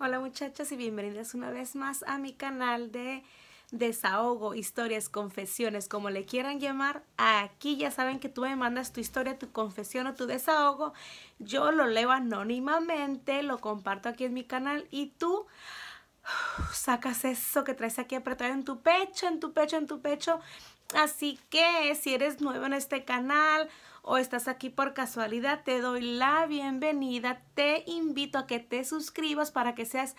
Hola muchachas y bienvenidas una vez más a mi canal de desahogo, historias, confesiones, como le quieran llamar. Aquí ya saben que tú me mandas tu historia, tu confesión o tu desahogo. Yo lo leo anónimamente, lo comparto aquí en mi canal y tú sacas eso que traes aquí apretado en tu pecho, en tu pecho, en tu pecho. Así que si eres nuevo en este canal o estás aquí por casualidad, te doy la bienvenida. Te invito a que te suscribas para que seas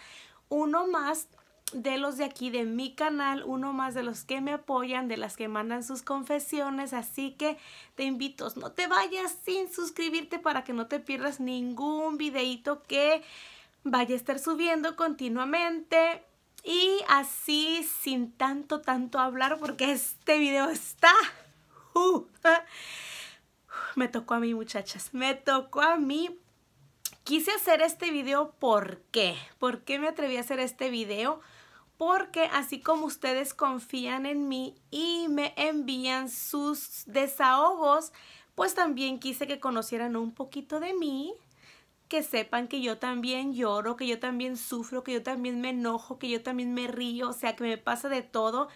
uno más de los de aquí de mi canal, uno más de los que me apoyan, de las que mandan sus confesiones, así que te invito, no te vayas sin suscribirte para que no te pierdas ningún videito que vaya a estar subiendo continuamente. Y así, sin tanto, tanto hablar, porque este video está... Uh, me tocó a mí muchachas, me tocó a mí. Quise hacer este video, ¿por qué? ¿Por qué me atreví a hacer este video? porque así como ustedes confían en mí y me envían sus desahogos, pues también quise que conocieran un poquito de mí, que sepan que yo también lloro, que yo también sufro, que yo también me enojo, que yo también me río, o sea, que me pasa de todo,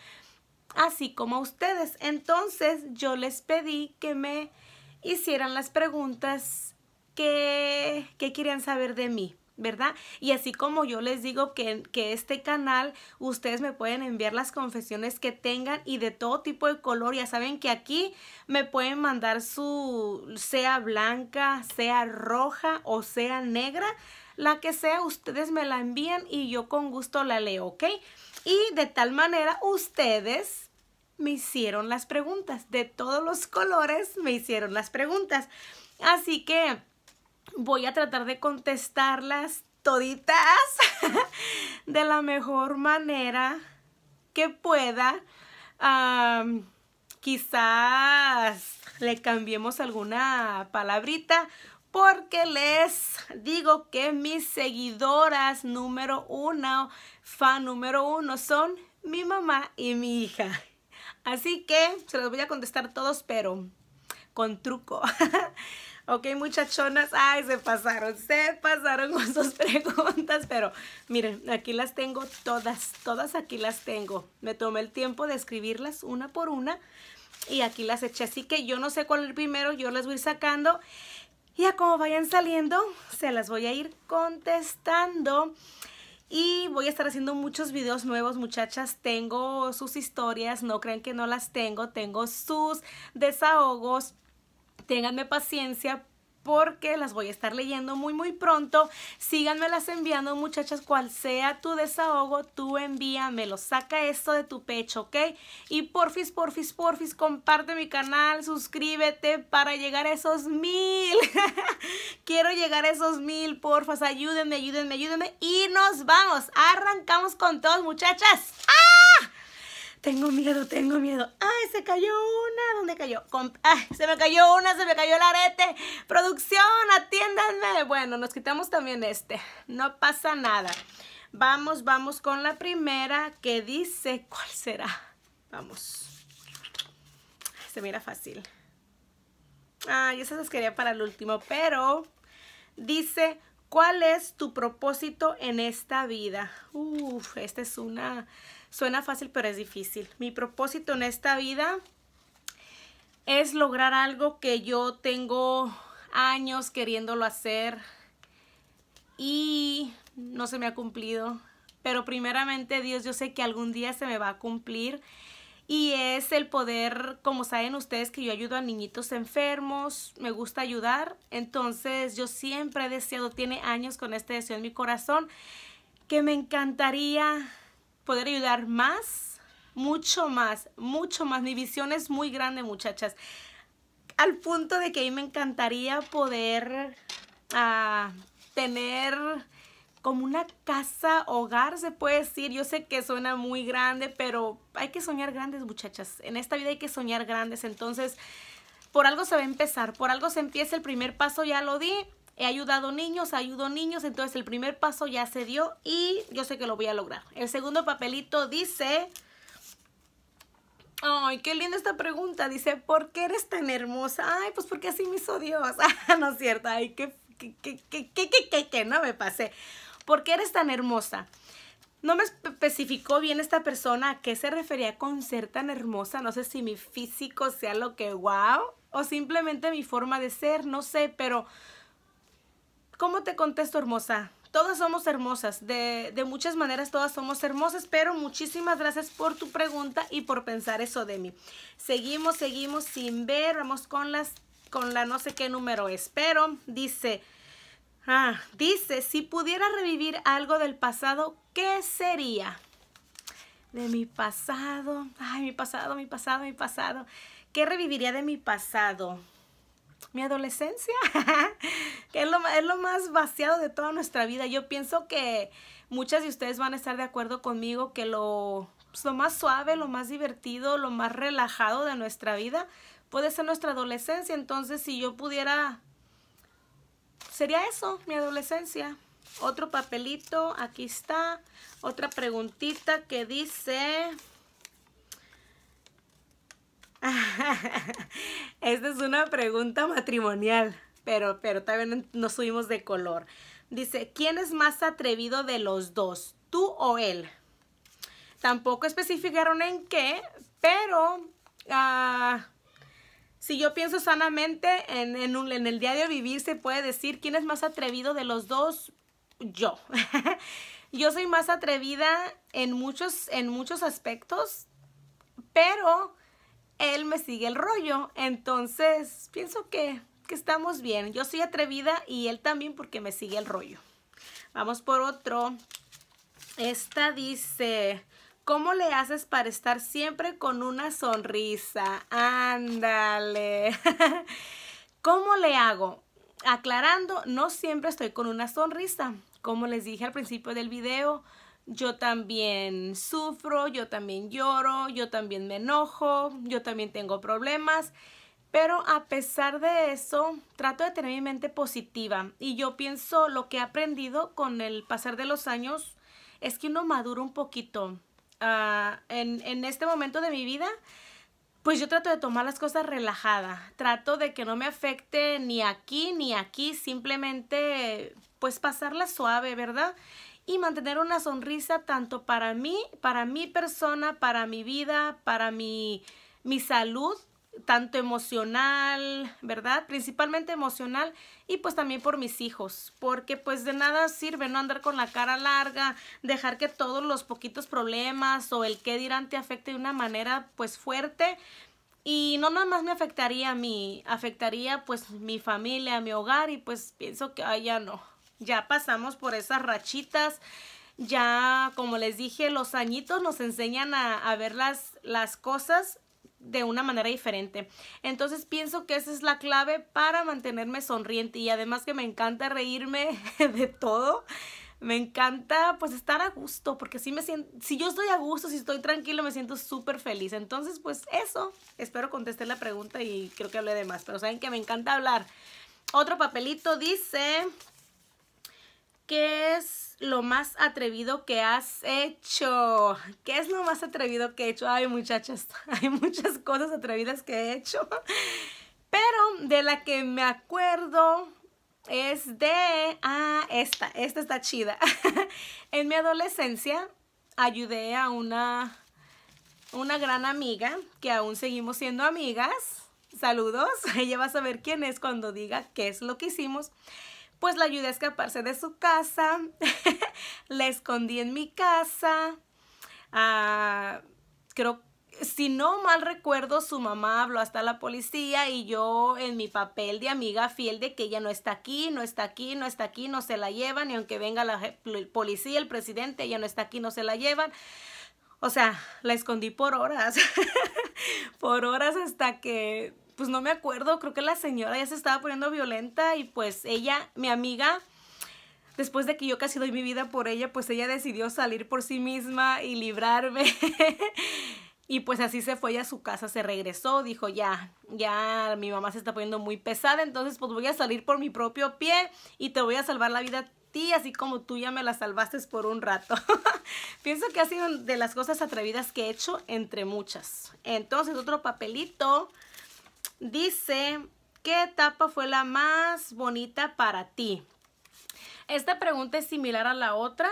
así como a ustedes. Entonces yo les pedí que me hicieran las preguntas que, querían saber de mí. ¿verdad? Y así como yo les digo que, que, este canal, ustedes me pueden enviar las confesiones que tengan y de todo tipo de color. Ya saben que aquí me pueden mandar su, sea blanca, sea roja o sea negra, la que sea, ustedes me la envían y yo con gusto la leo, ¿ok? Y de tal manera ustedes me hicieron las preguntas. De todos los colores me hicieron las preguntas. Así que voy a tratar de contestarlas toditas de la mejor manera que pueda. quizás le cambiemos alguna palabrita porque les digo que mis seguidoras número uno, fan número uno son mi mamá y mi hija. Así que se los voy a contestar todos, pero con truco. ok, muchachonas, ay, se pasaron, se pasaron con sus preguntas, pero miren, aquí las tengo todas, todas aquí las tengo. Me tomé el tiempo de escribirlas una por una y aquí las eché. Así que yo no sé cuál es el primero, yo las voy sacando. Y a como vayan saliendo, se las voy a ir contestando. Y voy a estar haciendo muchos videos nuevos, muchachas. Tengo sus historias, no crean que no las tengo. Tengo sus desahogos ténganme paciencia porque las voy a estar leyendo muy muy pronto. Síganmelas enviando muchachas, cual sea tu desahogo, tú envíamelo, saca esto de tu pecho, ¿ok? Y porfis, porfis, porfis, comparte mi canal, suscríbete para llegar a esos mil. Quiero llegar a esos mil, porfas, ayúdenme, ayúdenme, ayúdenme. Y nos vamos, arrancamos con todos muchachas. ¡Ah! Tengo miedo, tengo miedo. Ay, se cayó una. ¿Dónde cayó? Ay, se me cayó una, se me cayó el arete. Producción, atiéndanme. Bueno, nos quitamos también este. No pasa nada. Vamos, vamos con la primera que dice, ¿cuál será? Vamos. Se mira fácil. Ay, esas las quería para el último, pero dice, ¿cuál es tu propósito en esta vida? Uf, esta es una Suena fácil, pero es difícil. Mi propósito en esta vida es lograr algo que yo tengo años queriéndolo hacer y no se me ha cumplido. Pero primeramente, Dios, yo sé que algún día se me va a cumplir. Y es el poder, como saben ustedes, que yo ayudo a niñitos enfermos, me gusta ayudar. Entonces yo siempre he deseado, tiene años con este deseo en mi corazón, que me encantaría poder ayudar más, mucho más, mucho más. Mi visión es muy grande, muchachas. Al punto de que a mí me encantaría poder ah, tener como una casa, hogar, se puede decir. Yo sé que suena muy grande, pero hay que soñar grandes, muchachas. En esta vida hay que soñar grandes. Entonces, por algo se va a empezar, por algo se empieza el primer paso, ya lo di he ayudado niños, ayudo niños, entonces el primer paso ya se dio y yo sé que lo voy a lograr. El segundo papelito dice, ay, qué linda esta pregunta, dice, ¿por qué eres tan hermosa? Ay, pues porque así me hizo Dios. Ah, no es cierto, ay, qué, qué, qué, qué, qué, qué, qué, no me pasé. ¿Por qué eres tan hermosa? No me especificó bien esta persona a qué se refería con ser tan hermosa. No sé si mi físico sea lo que wow o simplemente mi forma de ser, no sé, pero ¿Cómo te contesto, hermosa? Todas somos hermosas, de, de, muchas maneras todas somos hermosas, pero muchísimas gracias por tu pregunta y por pensar eso de mí. Seguimos, seguimos sin ver, vamos con las, con la no sé qué número es, pero dice, ah, dice, si pudiera revivir algo del pasado, ¿qué sería? De mi pasado, ay, mi pasado, mi pasado, mi pasado. ¿Qué reviviría de mi pasado? mi adolescencia, que es lo, es lo más vaciado de toda nuestra vida. Yo pienso que muchas de ustedes van a estar de acuerdo conmigo que lo, pues, lo más suave, lo más divertido, lo más relajado de nuestra vida puede ser nuestra adolescencia. Entonces, si yo pudiera, sería eso, mi adolescencia. Otro papelito, aquí está. Otra preguntita que dice, Esta es una pregunta matrimonial, pero, pero nos no, subimos de color. Dice, ¿quién es más atrevido de los dos, tú o él? Tampoco especificaron en qué, pero ah, si yo pienso sanamente en, en, un, en el diario vivir, se puede decir quién es más atrevido de los dos, yo. yo soy más atrevida en muchos, en muchos aspectos, pero él me sigue el rollo. Entonces, pienso que, estamos bien. Yo soy atrevida y él también porque me sigue el rollo. Vamos por otro. Esta dice, ¿cómo le haces para estar siempre con una sonrisa? Ándale. ¿Cómo le hago? Aclarando, no siempre estoy con una sonrisa. Como les dije al principio del video, yo también sufro, yo también lloro, yo también me enojo, yo también tengo problemas. Pero a pesar de eso, trato de tener mi mente positiva y yo pienso lo que he aprendido con el pasar de los años es que uno madura un poquito. Ah, en, este momento de mi vida, pues yo trato de tomar las cosas relajada, trato de que no me afecte ni aquí ni aquí, simplemente pues pasarla suave, ¿verdad? y mantener una sonrisa tanto para mí, para mi persona, para mi vida, para mi, mi salud, tanto emocional, ¿verdad? Principalmente emocional y pues también por mis hijos, porque pues de nada sirve no andar con la cara larga, dejar que todos los poquitos problemas o el que dirán te afecte de una manera pues fuerte y no nada más me afectaría a mí, afectaría pues mi familia, mi hogar y pues pienso que ya no. Ya pasamos por esas rachitas. Ya, como les dije, los añitos nos enseñan a, ver las, las cosas de una manera diferente. Entonces pienso que esa es la clave para mantenerme sonriente y además que me encanta reírme de todo. Me encanta pues estar a gusto porque si me siento, si yo estoy a gusto, si estoy tranquilo, me siento súper feliz. Entonces pues eso, espero contestar la pregunta y creo que hablé de más, pero saben que me encanta hablar. Otro papelito dice, ¿qué es lo más atrevido que has hecho? ¿Qué es lo más atrevido que he hecho? Ay, muchachas, hay muchas cosas atrevidas que he hecho. Pero de la que me acuerdo es de... Ah, esta. Esta está chida. en mi adolescencia ayudé a una, una gran amiga, que aún seguimos siendo amigas. Saludos. Ella va a saber quién es cuando diga qué es lo que hicimos pues la ayudé a escaparse de su casa, la escondí en mi casa, ah, creo si no mal recuerdo, su mamá habló hasta la policía y yo en mi papel de amiga fiel de que ella no está aquí, no está aquí, no está aquí, no se la llevan, y aunque venga la policía, el presidente, ella no está aquí, no se la llevan. O sea, la escondí por horas, por horas hasta que pues no me acuerdo, creo que la señora ya se estaba poniendo violenta y pues ella, mi amiga, después de que yo casi doy mi vida por ella, pues ella decidió salir por sí misma y librarme. y pues así se fue a su casa, se regresó, dijo ya, ya mi mamá se está poniendo muy pesada, entonces pues voy a salir por mi propio pie y te voy a salvar la vida a ti, así como tú ya me la salvaste por un rato. Pienso que ha sido de las cosas atrevidas que he hecho entre muchas. Entonces otro papelito Dice, ¿qué etapa fue la más bonita para ti? Esta pregunta es similar a la otra,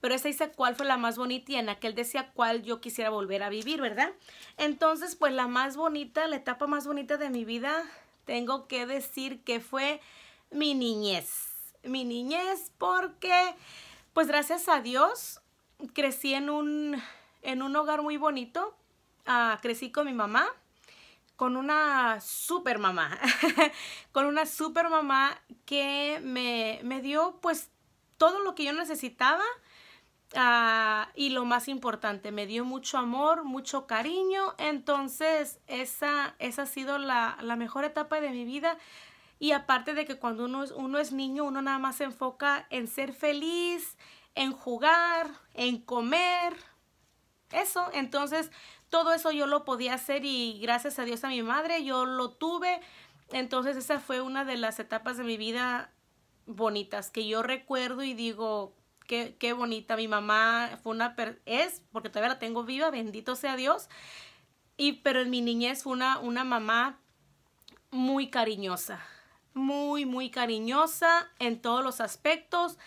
pero esa dice cuál fue la más bonita y en aquel decía cuál yo quisiera volver a vivir, ¿verdad? Entonces, pues la más bonita, la etapa más bonita de mi vida, tengo que decir que fue mi niñez. Mi niñez porque, pues gracias a Dios, crecí en un, en un hogar muy bonito. Ah, crecí con mi mamá, con una super mamá, con una super mamá que me, me, dio pues todo lo que yo necesitaba ah, y lo más importante, me dio mucho amor, mucho cariño, entonces esa, esa ha sido la, mejor etapa de mi vida. Y aparte de que cuando uno, uno es niño, uno nada más se enfoca en ser feliz, en jugar, en comer, eso. Entonces, todo eso yo lo podía hacer y gracias a Dios a mi madre yo lo tuve. Entonces esa fue una de las etapas de mi vida bonitas que yo recuerdo y digo, qué, qué bonita, mi mamá fue una, es, porque todavía la tengo viva, bendito sea Dios, y, pero en mi niñez fue una, una mamá muy cariñosa, muy, muy cariñosa en todos los aspectos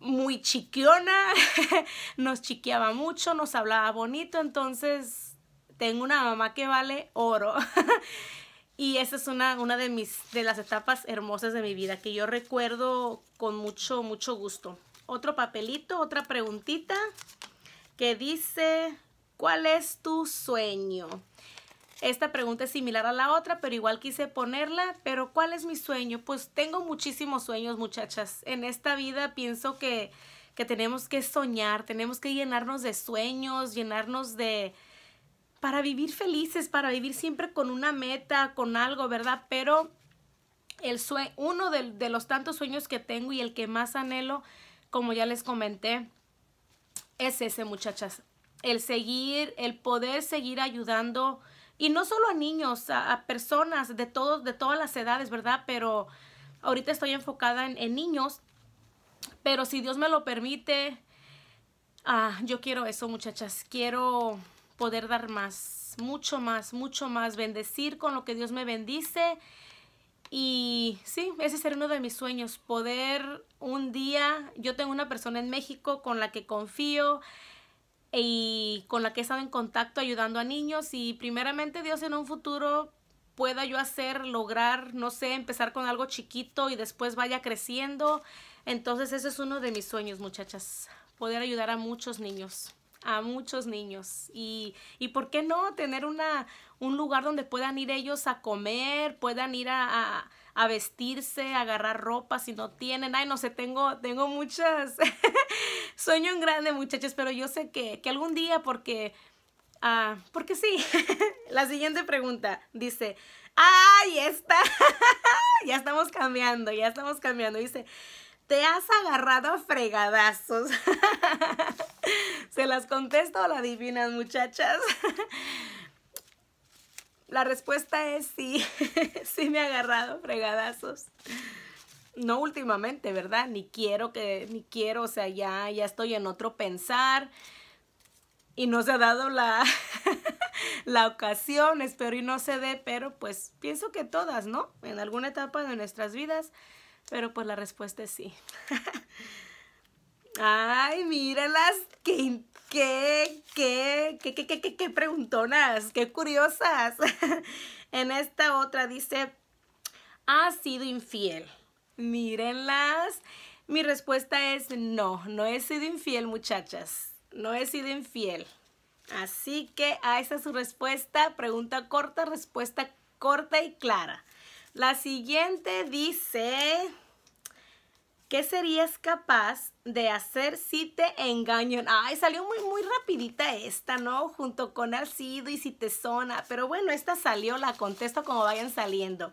muy chiquiona, nos chiquiaba mucho, nos hablaba bonito, entonces tengo una mamá que vale oro. y esa es una, una de, mis, de las etapas hermosas de mi vida que yo recuerdo con mucho, mucho gusto. Otro papelito, otra preguntita que dice, ¿cuál es tu sueño? Esta pregunta es similar a la otra, pero igual quise ponerla. Pero ¿cuál es mi sueño? Pues tengo muchísimos sueños, muchachas. En esta vida pienso que, que tenemos que soñar, tenemos que llenarnos de sueños, llenarnos de... para vivir felices, para vivir siempre con una meta, con algo, ¿verdad? Pero el uno de, de los tantos sueños que tengo y el que más anhelo, como ya les comenté, es ese, muchachas. El seguir, el poder seguir ayudando y no solo a niños, a, personas de, todos, de todas las edades, ¿verdad? Pero ahorita estoy enfocada en, niños. Pero si Dios me lo permite, ah, yo quiero eso, muchachas. Quiero poder dar más, mucho más, mucho más, bendecir con lo que Dios me bendice. Y sí, ese ser uno de mis sueños, poder un día, yo tengo una persona en México con la que confío, y con la que he estado en contacto ayudando a niños y primeramente Dios en un futuro pueda yo hacer, lograr, no sé, empezar con algo chiquito y después vaya creciendo. Entonces ese es uno de mis sueños, muchachas, poder ayudar a muchos niños, a muchos niños. Y, por qué no tener una, un lugar donde puedan ir ellos a comer, puedan ir a, a, vestirse, agarrar ropa si no tienen. Ay, no sé, tengo, tengo muchas, sueño en grande, muchachos, pero yo sé que, algún día, porque, ah, porque sí. La siguiente pregunta dice, ¡ay, está! ya estamos cambiando, ya estamos cambiando. Dice, te has agarrado a fregadazos. ¿Se las contesto o la adivinan, muchachas? La respuesta es sí, sí me he agarrado fregadazos no últimamente, ¿verdad? Ni quiero que, ni quiero, o sea, ya, ya estoy en otro pensar y no se ha dado la, la ocasión, espero y no se dé, pero pues pienso que todas, ¿no? En alguna etapa de nuestras vidas, pero pues la respuesta es sí. Ay, míralas, qué, qué, qué, qué, qué, qué, qué preguntonas, qué curiosas. en esta otra dice, ha sido infiel mírenlas. Mi respuesta es no, no he sido infiel muchachas, no he sido infiel. Así que a esa es su respuesta, pregunta corta, respuesta corta y clara. La siguiente dice, ¿qué serías capaz de hacer si te engañan? Ay, salió muy, muy rapidita esta, ¿no? Junto con Alcido y si te zona, pero bueno, esta salió, la contesto como vayan saliendo.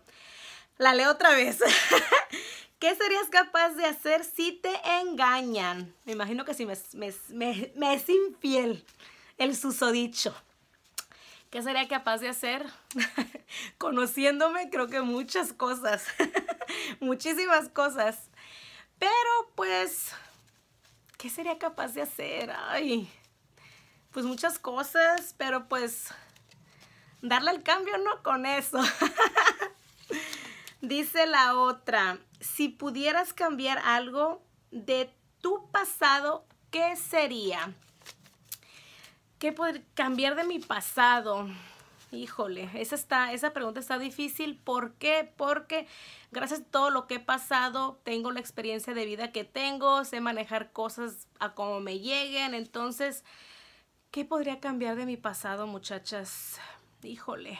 La leo otra vez. ¿Qué serías capaz de hacer si te engañan? Me imagino que si me, es infiel el susodicho. ¿Qué sería capaz de hacer? Conociéndome, creo que muchas cosas. Muchísimas cosas. Pero pues, ¿qué sería capaz de hacer? Ay, pues muchas cosas, pero pues darle el cambio, ¿no? Con eso. Dice la otra, si pudieras cambiar algo de tu pasado, ¿qué sería? ¿Qué poder cambiar de mi pasado? Híjole, esa, está, esa pregunta está difícil. ¿Por qué? Porque gracias a todo lo que he pasado, tengo la experiencia de vida que tengo, sé manejar cosas a como me lleguen. Entonces, ¿qué podría cambiar de mi pasado, muchachas? Híjole,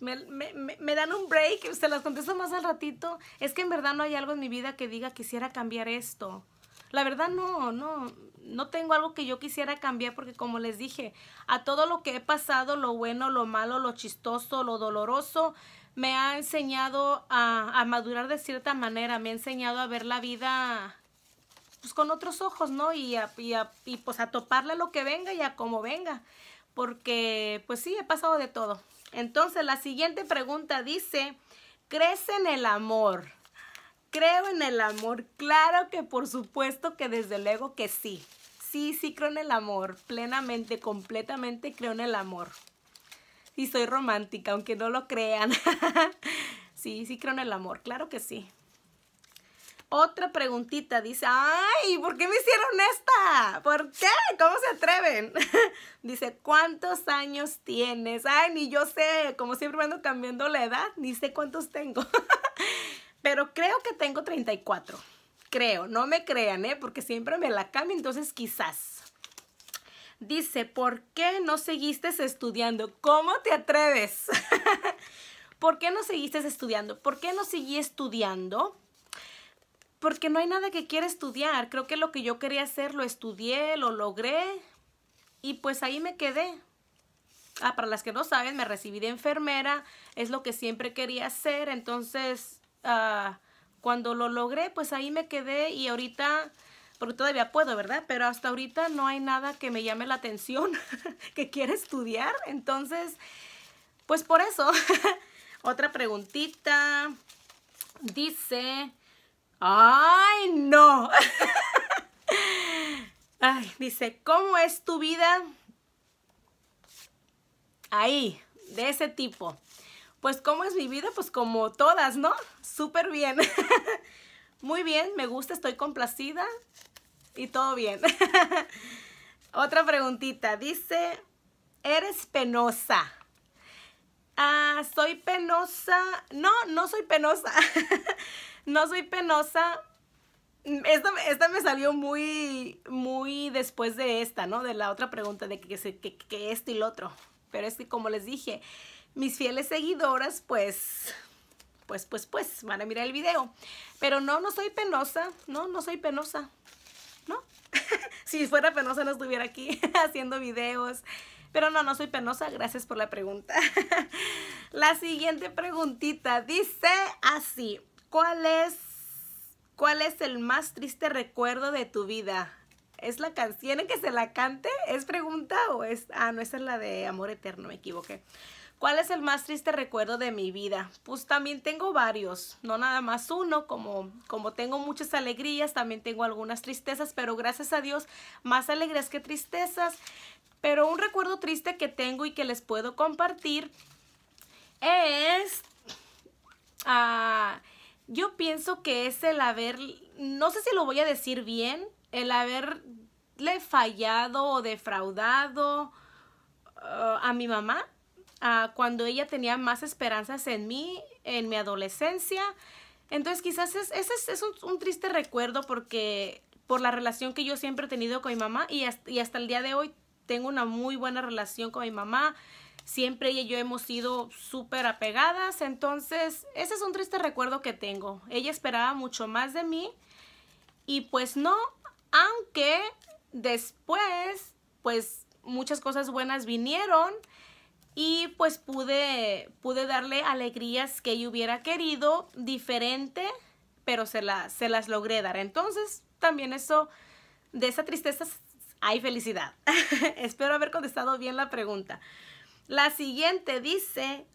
me, me, me, dan un break, se las contesto más al ratito. Es que en verdad no hay algo en mi vida que diga quisiera cambiar esto. La verdad no, no, no tengo algo que yo quisiera cambiar porque como les dije, a todo lo que he pasado, lo bueno, lo malo, lo chistoso, lo doloroso, me ha enseñado a, madurar de cierta manera, me ha enseñado a ver la vida pues, con otros ojos, ¿no? Y, a, y, a, y pues a toparle lo que venga y a como venga, porque pues sí, he pasado de todo. Entonces la siguiente pregunta dice, ¿crees en el amor? Creo en el amor. Claro que por supuesto que desde luego que sí. Sí, sí creo en el amor. Plenamente, completamente creo en el amor. Y soy romántica, aunque no lo crean. sí, sí creo en el amor. Claro que sí. Otra preguntita dice, ay, ¿por qué me hicieron esta? ¿Por qué? ¿Cómo se atreven? dice, ¿cuántos años tienes? Ay, ni yo sé, como siempre me ando cambiando la edad, ni sé cuántos tengo. Pero creo que tengo 34. Creo, no me crean, ¿eh? Porque siempre me la cambio, entonces quizás. Dice, ¿por qué no seguiste estudiando? ¿Cómo te atreves? ¿Por qué no seguiste estudiando? ¿Por qué no seguí estudiando? porque no hay nada que quiera estudiar. Creo que lo que yo quería hacer lo estudié, lo logré y pues ahí me quedé. Ah, para las que no saben, me recibí de enfermera, es lo que siempre quería hacer, entonces ah, cuando lo logré, pues ahí me quedé y ahorita, porque todavía puedo, ¿verdad? Pero hasta ahorita no hay nada que me llame la atención, que quiera estudiar, entonces, pues por eso. Otra preguntita, dice, ¡Ay, no! dice, ¿cómo es tu vida? Ahí, de ese tipo. Pues, ¿cómo es mi vida? Pues como todas, ¿no? Súper bien. Muy bien, me gusta, estoy complacida y todo bien. Otra preguntita, dice, ¿eres penosa? Ah, soy penosa. No, no soy penosa no soy penosa. Esta, esta, me salió muy, muy después de esta, ¿no? De la otra pregunta de que, esto y lo otro. Pero es que como les dije, mis fieles seguidoras, pues, pues, pues, pues, van a mirar el video. Pero no, no soy penosa, no, no soy penosa, ¿no? si fuera penosa no estuviera aquí haciendo videos. Pero no, no soy penosa, gracias por la pregunta. la siguiente preguntita dice así. ¿Cuál es, cuál es el más triste recuerdo de tu vida? ¿Es la canción en que se la cante? ¿Es pregunta o es...? Ah, no, esa es la de Amor Eterno, me equivoqué. ¿Cuál es el más triste recuerdo de mi vida? Pues también tengo varios, no nada más uno, como, como tengo muchas alegrías, también tengo algunas tristezas, pero gracias a Dios, más alegrías que tristezas. Pero un recuerdo triste que tengo y que les puedo compartir es... Ah, yo pienso que es el haber, no sé si lo voy a decir bien, el haberle fallado o defraudado uh, a mi mamá cuando ella tenía más esperanzas en mí, en mi adolescencia. Entonces quizás ese es, un, triste recuerdo porque por la relación que yo siempre he tenido con mi mamá y hasta, el día de hoy tengo una muy buena relación con mi mamá. Siempre ella y yo hemos sido súper apegadas, entonces ese es un triste recuerdo que tengo. Ella esperaba mucho más de mí y pues no, aunque después pues muchas cosas buenas vinieron y pues pude, pude darle alegrías que ella hubiera querido, diferente, pero se, se las logré dar. Entonces también eso, de esa tristeza hay felicidad. Espero haber contestado bien la pregunta. La siguiente dice,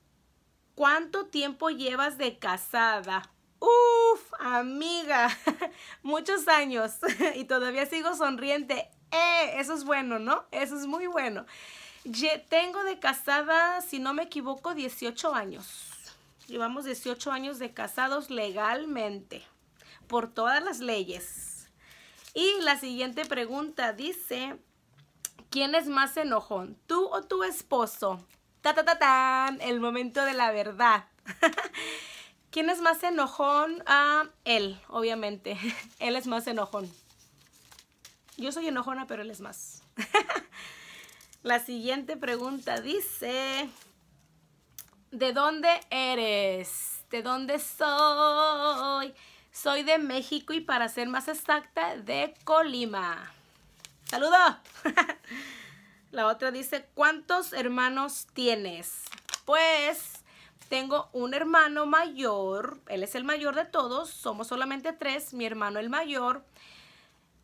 ¿cuánto tiempo llevas de casada? Uf, amiga, muchos años y todavía sigo sonriente. Eh, eso es bueno, ¿no? Eso es muy bueno. tengo de casada, si no me equivoco, 18 años. Llevamos 18 años de casados legalmente, por todas las leyes. Y la siguiente pregunta dice, ¿Quién es más enojón? ¿Tú o tu esposo? Ta ta ta tan, el momento de la verdad. ¿Quién es más enojón? Ah, él, obviamente. él es más enojón. Yo soy enojona, pero él es más. la siguiente pregunta dice, ¿de dónde eres? ¿De dónde soy? Soy de México y para ser más exacta, de Colima. ¡Saludo! La otra dice, ¿cuántos hermanos tienes? Pues tengo un hermano mayor, él es el mayor de todos, somos solamente tres, mi hermano el mayor.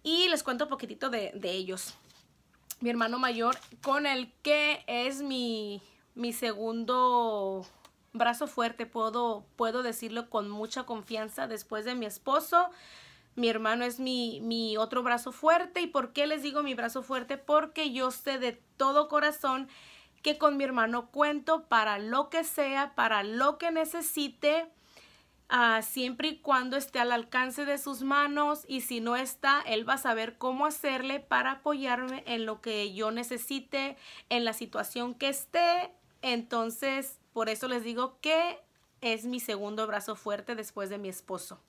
Y les cuento un poquitito de, de ellos. Mi hermano mayor, con el que es mi, mi segundo brazo fuerte, puedo, puedo decirlo con mucha confianza después de mi esposo mi hermano es mi, otro brazo fuerte. ¿Y por qué les digo mi brazo fuerte? Porque yo sé de todo corazón que con mi hermano cuento para lo que sea, para lo que necesite, ah, siempre y cuando esté al alcance de sus manos. Y si no está, él va a saber cómo hacerle para apoyarme en lo que yo necesite, en la situación que esté. Entonces, por eso les digo que es mi segundo brazo fuerte después de mi esposo.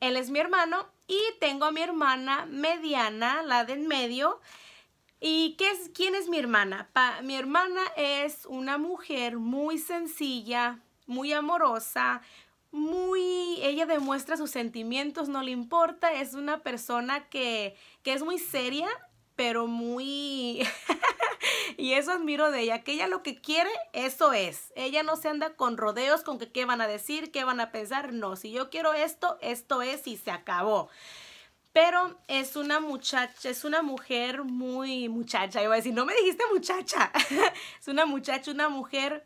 Él es mi hermano y tengo a mi hermana mediana, la de en medio. ¿Y qué es, quién es mi hermana? mi hermana es una mujer muy sencilla, muy amorosa, muy... Ella demuestra sus sentimientos, no le importa, es una persona que, que es muy seria, pero muy... y eso admiro de ella, que ella lo que quiere, eso es. Ella no se anda con rodeos, con que qué van a decir, qué van a pensar. No, si yo quiero esto, esto es y se acabó. Pero es una muchacha, es una mujer muy muchacha, iba a decir, no me dijiste muchacha. es una muchacha, una mujer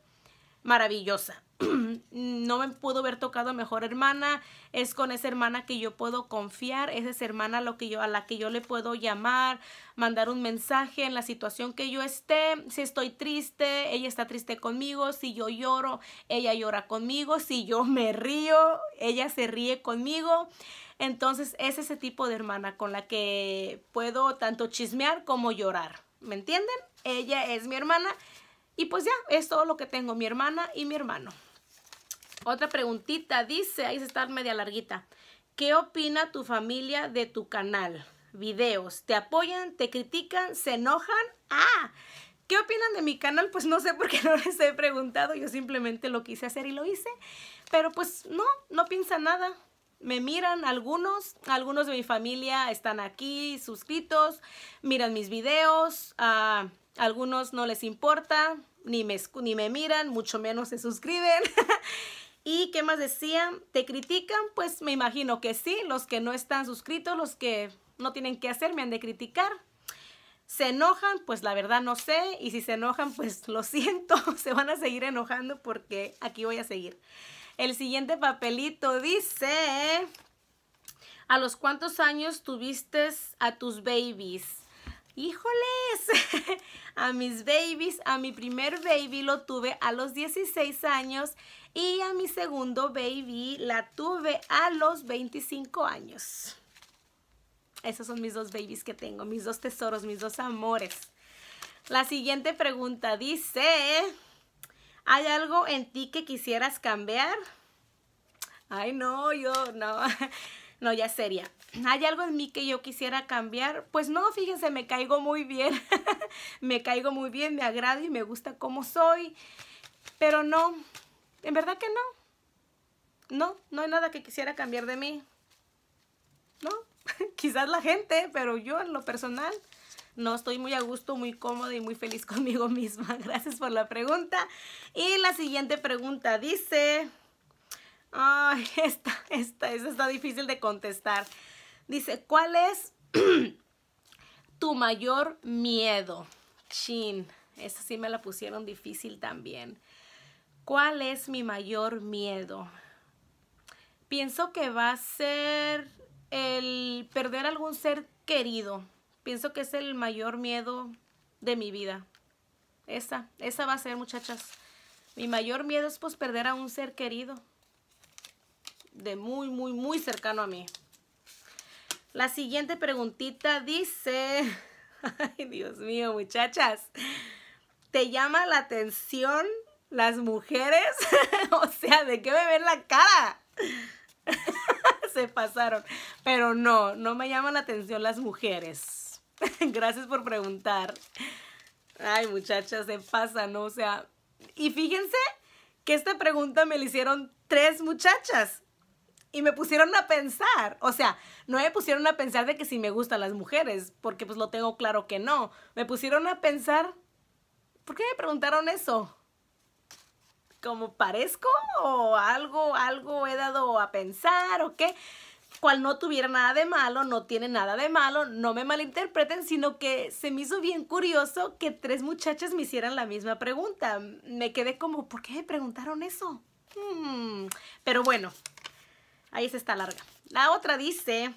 maravillosa. no me pudo haber tocado mejor hermana, es con esa hermana que yo puedo confiar, es esa hermana a, lo que yo, a la que yo le puedo llamar, mandar un mensaje en la situación que yo esté, si estoy triste, ella está triste conmigo, si yo lloro, ella llora conmigo, si yo me río, ella se ríe conmigo. Entonces es ese tipo de hermana con la que puedo tanto chismear como llorar, ¿me entienden? Ella es mi hermana y pues ya, es todo lo que tengo, mi hermana y mi hermano. Otra preguntita, dice, ahí se está media larguita. ¿Qué opina tu familia de tu canal? Videos, ¿te apoyan, te critican, se enojan? ¡Ah! ¿Qué opinan de mi canal? Pues no sé por qué no les he preguntado, yo simplemente lo quise hacer y lo hice. Pero pues no, no piensa nada. Me miran algunos, algunos de mi familia están aquí suscritos, miran mis videos, a algunos no les importa, ni me, ni me miran, mucho menos se suscriben. ¿Y qué más decían? ¿Te critican? Pues me imagino que sí, los que no están suscritos, los que no tienen qué hacer, me han de criticar. ¿Se enojan? Pues la verdad no sé. Y si se enojan, pues lo siento, se van a seguir enojando porque aquí voy a seguir. El siguiente papelito dice, ¿a los cuántos años tuviste a tus babies? Híjoles, a mis babies, a mi primer baby lo tuve a los 16 años y a mi segundo baby la tuve a los 25 años. Esos son mis dos babies que tengo, mis dos tesoros, mis dos amores. La siguiente pregunta dice, ¿hay algo en ti que quisieras cambiar? Ay, no, yo no. No, ya sería. ¿Hay algo en mí que yo quisiera cambiar? Pues no, fíjense, me caigo muy bien. me caigo muy bien, me agrado y me gusta como soy. Pero no, en verdad que no. No, no hay nada que quisiera cambiar de mí. No, quizás la gente, pero yo en lo personal no estoy muy a gusto, muy cómoda y muy feliz conmigo misma. Gracias por la pregunta. Y la siguiente pregunta dice... Ay, esta, esta, esta está difícil de contestar. Dice, ¿cuál es tu mayor miedo? Chin, esta sí me la pusieron difícil también. ¿Cuál es mi mayor miedo? Pienso que va a ser el perder algún ser querido. Pienso que es el mayor miedo de mi vida. Esa, esa va a ser, muchachas. Mi mayor miedo es pues perder a un ser querido. De muy, muy, muy cercano a mí. La siguiente preguntita dice, ay Dios mío, muchachas, ¿te llama la atención las mujeres, o sea, ¿de qué me ven la cara? Se pasaron. Pero no, no me llaman la atención las mujeres. Gracias por preguntar. Ay, muchachas, se pasan, ¿no? O sea, y fíjense que esta pregunta me la hicieron tres muchachas y me pusieron a pensar. O sea, no me pusieron a pensar de que si me gustan las mujeres, porque pues lo tengo claro que no. Me pusieron a pensar, ¿por qué me preguntaron eso? como parezco o algo, algo he dado a pensar o qué, cual no tuviera nada de malo, no tiene nada de malo, no me malinterpreten, sino que se me hizo bien curioso que tres muchachas me hicieran la misma pregunta. Me quedé como, ¿por qué me preguntaron eso? Hmm, pero bueno, ahí se está larga. La otra dice,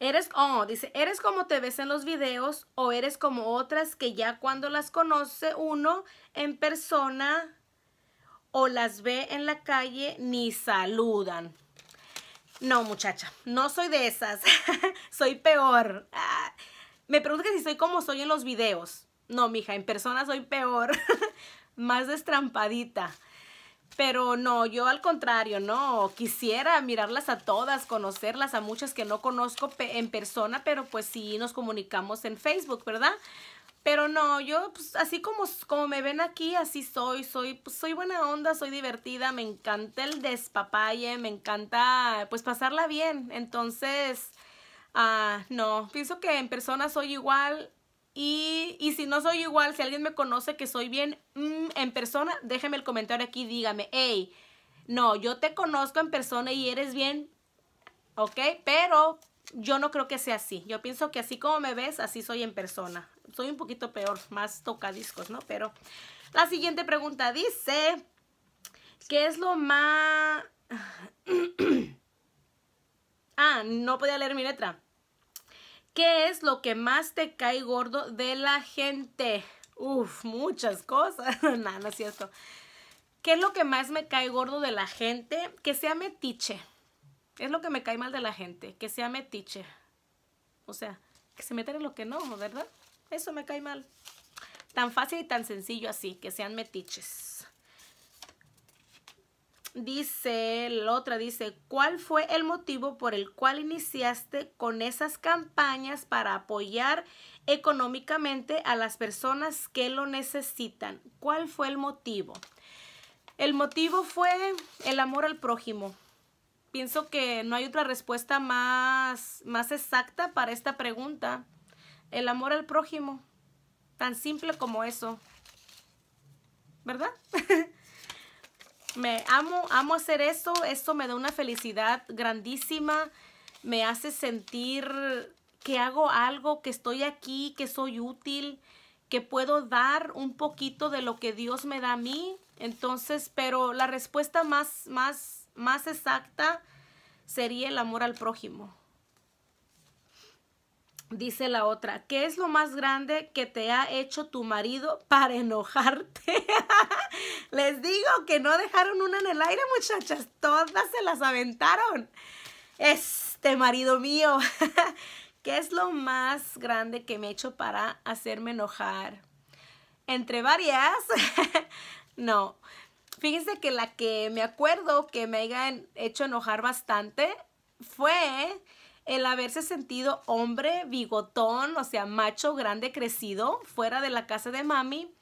Eres, oh, dice, eres como te ves en los videos o eres como otras que ya cuando las conoce uno en persona o las ve en la calle ni saludan. No, muchacha, no soy de esas. soy peor. Ah, me preguntan si soy como soy en los videos. No, mija, en persona soy peor. Más destrampadita. Pero no, yo al contrario, no. Quisiera mirarlas a todas, conocerlas, a muchas que no conozco en persona, pero pues sí nos comunicamos en Facebook, ¿verdad? Pero no, yo pues, así como, como me ven aquí, así soy, soy, pues, soy buena onda, soy divertida, me encanta el despapalle, me encanta pues pasarla bien. Entonces, ah no, pienso que en persona soy igual y, y, si no soy igual, si alguien me conoce que soy bien mm, en persona, déjeme el comentario aquí, dígame, hey, no, yo te conozco en persona y eres bien, ¿ok? Pero yo no creo que sea así. Yo pienso que así como me ves, así soy en persona soy un poquito peor, más tocadiscos, ¿no? Pero la siguiente pregunta dice, ¿qué es lo más... ah, no podía leer mi letra. ¿Qué es lo que más te cae gordo de la gente? Uf, muchas cosas. No, no es cierto. ¿Qué es lo que más me cae gordo de la gente? Que sea metiche. Es lo que me cae mal de la gente, que sea metiche. O sea, que se metan en lo que no, ¿verdad? Eso me cae mal. Tan fácil y tan sencillo así, que sean metiches. Dice, la otra dice, ¿cuál fue el motivo por el cual iniciaste con esas campañas para apoyar económicamente a las personas que lo necesitan? ¿Cuál fue el motivo? El motivo fue el amor al prójimo. Pienso que no hay otra respuesta más, más exacta para esta pregunta el amor al prójimo. Tan simple como eso. ¿Verdad? me amo, amo hacer eso, Esto me da una felicidad grandísima. Me hace sentir que hago algo, que estoy aquí, que soy útil, que puedo dar un poquito de lo que Dios me da a mí. Entonces, pero la respuesta más, más, más exacta sería el amor al prójimo. Dice la otra, ¿qué es lo más grande que te ha hecho tu marido para enojarte? Les digo que no dejaron una en el aire, muchachas, todas se las aventaron. Este marido mío, ¿qué es lo más grande que me ha hecho para hacerme enojar? Entre varias, no. Fíjense que la que me acuerdo que me haya hecho enojar bastante fue el haberse sentido hombre, bigotón, o sea, macho grande crecido, fuera de la casa de mami,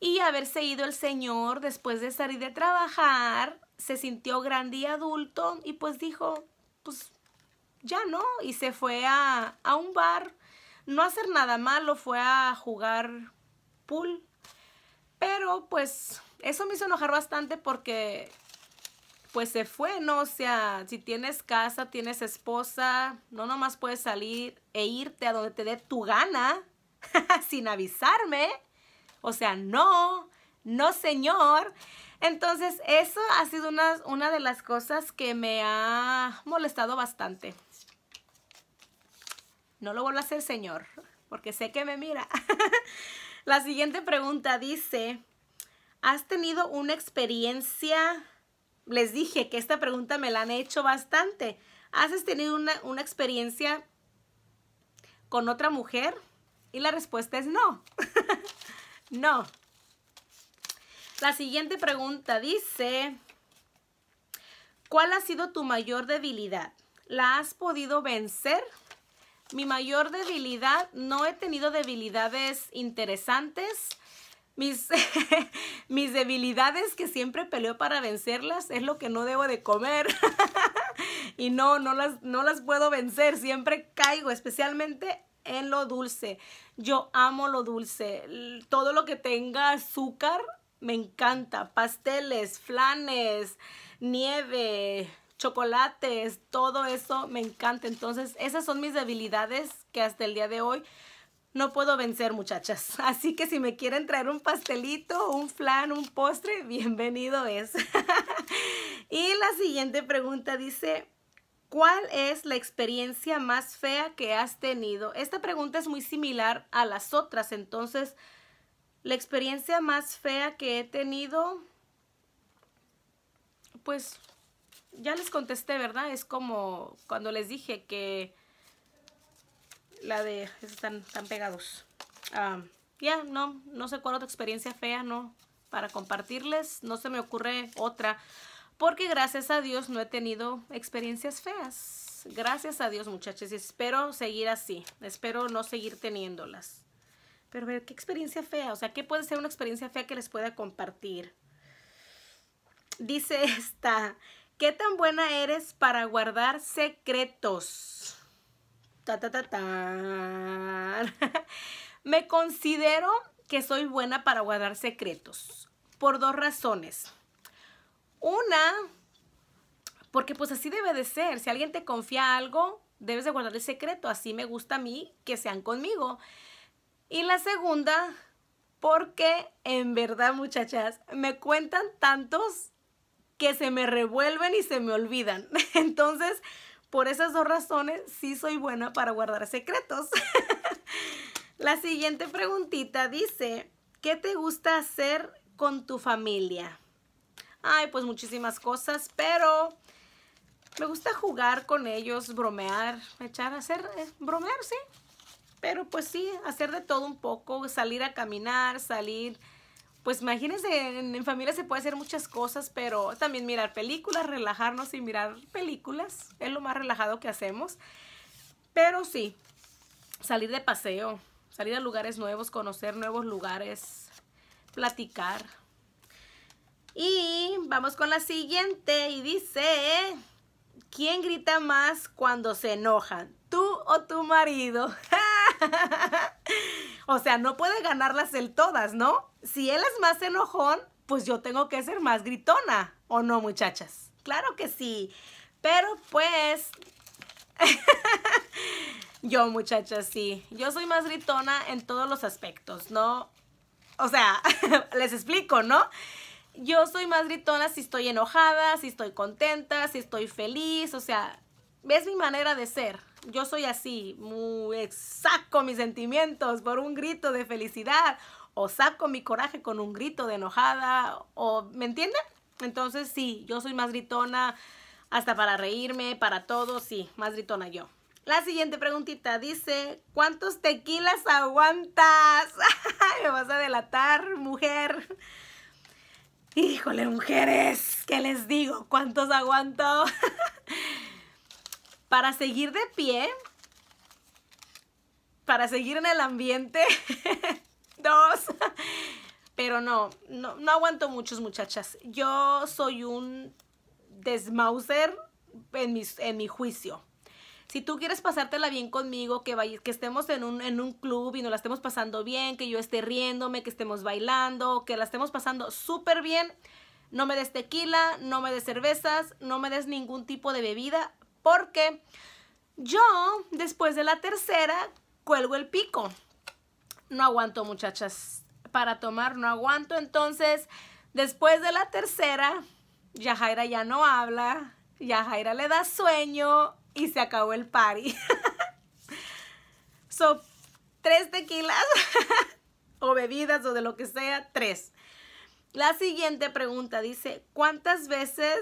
y haberse ido el señor después de salir de trabajar, se sintió grande y adulto y pues dijo, pues ya no, y se fue a, un bar, no hacer nada malo, fue a jugar pool. Pero pues eso me hizo enojar bastante porque pues se fue, ¿no? O sea, si tienes casa, tienes esposa, no nomás puedes salir e irte a donde te dé tu gana sin avisarme. O sea, no, no señor. Entonces, eso ha sido una, una de las cosas que me ha molestado bastante. No lo vuelvo a hacer, señor, porque sé que me mira. La siguiente pregunta dice, ¿has tenido una experiencia les dije que esta pregunta me la han hecho bastante. ¿Has tenido una, una experiencia con otra mujer? Y la respuesta es no. no. La siguiente pregunta dice, ¿cuál ha sido tu mayor debilidad? ¿La has podido vencer? Mi mayor debilidad, no he tenido debilidades interesantes mis, mis debilidades que siempre peleo para vencerlas es lo que no debo de comer. y no, no las, no las puedo vencer, siempre caigo, especialmente en lo dulce. Yo amo lo dulce. Todo lo que tenga azúcar me encanta. Pasteles, flanes, nieve, chocolates, todo eso me encanta. Entonces, esas son mis debilidades que hasta el día de hoy no puedo vencer, muchachas. Así que si me quieren traer un pastelito, un flan, un postre, bienvenido es. y la siguiente pregunta dice, ¿cuál es la experiencia más fea que has tenido? Esta pregunta es muy similar a las otras, entonces, la experiencia más fea que he tenido, pues ya les contesté, ¿verdad? Es como cuando les dije que la de, están, tan pegados. ya, no, no sé cuál otra experiencia fea, no, para compartirles, no se me ocurre otra, porque gracias a Dios no he tenido experiencias feas. Gracias a Dios, muchachos, y espero seguir así, espero no seguir teniéndolas. Pero ver, ¿qué experiencia fea? O sea, ¿qué puede ser una experiencia fea que les pueda compartir? Dice esta, ¿qué tan buena eres para guardar secretos? Me considero que soy buena para guardar secretos por dos razones. Una, porque pues así debe de ser. Si alguien te confía algo, debes de guardar el secreto. Así me gusta a mí que sean conmigo. Y la segunda, porque en verdad, muchachas, me cuentan tantos que se me revuelven y se me olvidan. Entonces, por esas dos razones, sí soy buena para guardar secretos. La siguiente preguntita dice, ¿qué te gusta hacer con tu familia? Ay, pues muchísimas cosas, pero me gusta jugar con ellos, bromear, echar, a hacer, eh, bromear, sí. Pero pues sí, hacer de todo un poco, salir a caminar, salir pues imagínense, en, familia se puede hacer muchas cosas, pero también mirar películas, relajarnos y mirar películas. Es lo más relajado que hacemos. Pero sí, salir de paseo, salir a lugares nuevos, conocer nuevos lugares, platicar. Y vamos con la siguiente y dice, ¿quién grita más cuando se enojan? ¿Tú o tu marido? o sea, no puede ganarlas él todas, ¿no? Si él es más enojón, pues yo tengo que ser más gritona, ¿o no, muchachas? Claro que sí. Pero pues... yo, muchachas, sí. Yo soy más gritona en todos los aspectos, ¿no? O sea, les explico, ¿no? Yo soy más gritona si estoy enojada, si estoy contenta, si estoy feliz, o sea, es mi manera de ser yo soy así, saco mis sentimientos por un grito de felicidad o saco mi coraje con un grito de enojada o, ¿me entienden? Entonces sí, yo soy más gritona hasta para reírme, para todo, sí, más gritona yo. La siguiente preguntita dice, ¿cuántos tequilas aguantas? Me vas a delatar, mujer. Híjole, mujeres, ¿qué les digo? ¿Cuántos aguanto? para seguir de pie, para seguir en el ambiente. Dos. Pero no, no, aguanto muchos muchachas. Yo soy un desmauser en, mi juicio. Si tú quieres pasártela bien conmigo, que, que estemos en un, en un club y nos la estemos pasando bien, que yo esté riéndome, que estemos bailando, que la estemos pasando súper bien, no me des tequila, no me des cervezas, no me des ningún tipo de bebida, porque yo después de la tercera cuelgo el pico. No aguanto muchachas, para tomar no aguanto, entonces después de la tercera Yajaira ya no habla, ya le da sueño y se acabó el party. so, tres tequilas o bebidas o de lo que sea, tres. La siguiente pregunta dice, ¿cuántas veces,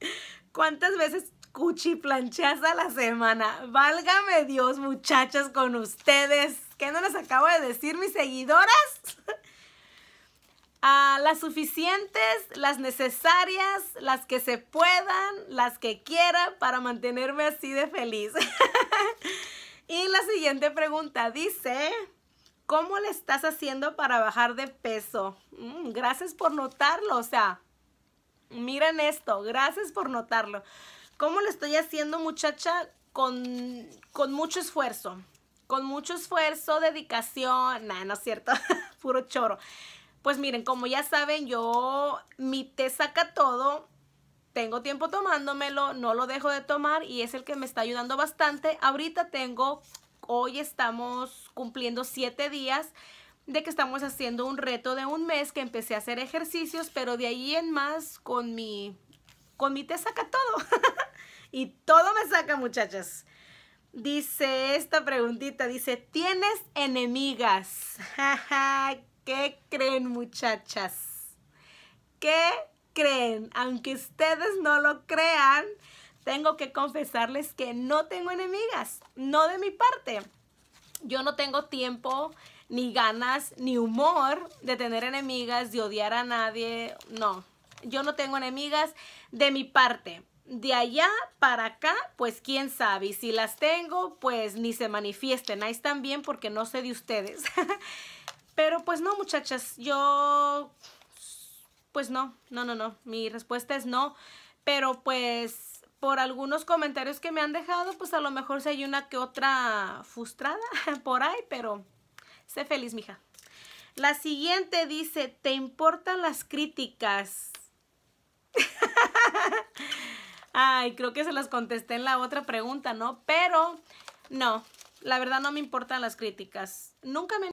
cuántas veces cuchi a la semana. Válgame Dios, muchachas, con ustedes. ¿Qué no les acabo de decir mis seguidoras? a ah, las suficientes, las necesarias, las que se puedan, las que quiera para mantenerme así de feliz. y la siguiente pregunta dice, ¿cómo le estás haciendo para bajar de peso? Mm, gracias por notarlo, o sea, miren esto, gracias por notarlo. ¿Cómo lo estoy haciendo, muchacha? Con, con mucho esfuerzo. Con mucho esfuerzo, dedicación. nada, no es cierto. Puro choro. Pues miren, como ya saben, yo mi té saca todo. Tengo tiempo tomándomelo, no lo dejo de tomar y es el que me está ayudando bastante. Ahorita tengo, hoy estamos cumpliendo siete días de que estamos haciendo un reto de un mes que empecé a hacer ejercicios, pero de ahí en más con mi, con mi té saca todo. Y todo me saca, muchachas. Dice esta preguntita, dice, ¿tienes enemigas? ¿Qué creen, muchachas? ¿Qué creen? Aunque ustedes no lo crean, tengo que confesarles que no tengo enemigas, no de mi parte. Yo no tengo tiempo, ni ganas, ni humor de tener enemigas, de odiar a nadie, no. Yo no tengo enemigas de mi parte de allá para acá, pues quién sabe. Y si las tengo, pues ni se manifiesten. Ahí están bien porque no sé de ustedes. Pero pues no, muchachas, yo... Pues no, no, no, no. Mi respuesta es no. Pero pues por algunos comentarios que me han dejado, pues a lo mejor si hay una que otra frustrada por ahí, pero sé feliz, mija. La siguiente dice, ¿te importan las críticas? Ay, creo que se las contesté en la otra pregunta, ¿no? Pero no, la verdad no me importan las críticas. Nunca me